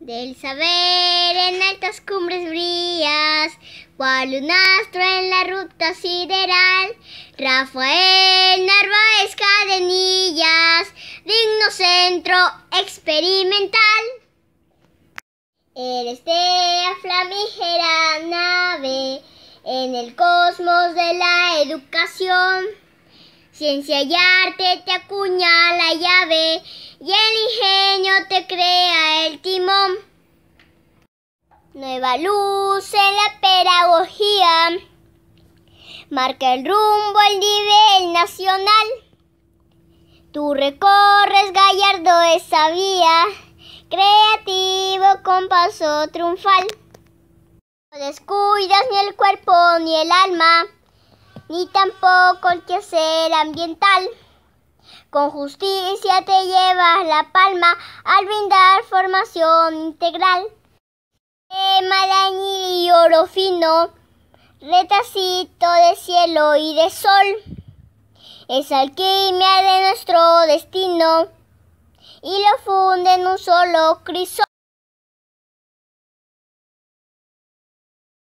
Del saber en altas cumbres brillas, cual un astro en la ruta sideral, Rafael Narváez Cadenillas, digno centro experimental. Eres de la nave en el cosmos de la educación. Ciencia y arte te acuña la llave y el ingenio te crea Nueva luz en la pedagogía marca el rumbo al nivel nacional. Tú recorres gallardo esa vía, creativo con paso triunfal. No descuidas ni el cuerpo ni el alma, ni tampoco el quehacer ambiental. Con justicia te llevas la palma al brindar formación integral oro fino, retacito de cielo y de sol. Es alquimia de nuestro destino y lo funde en un solo crisol.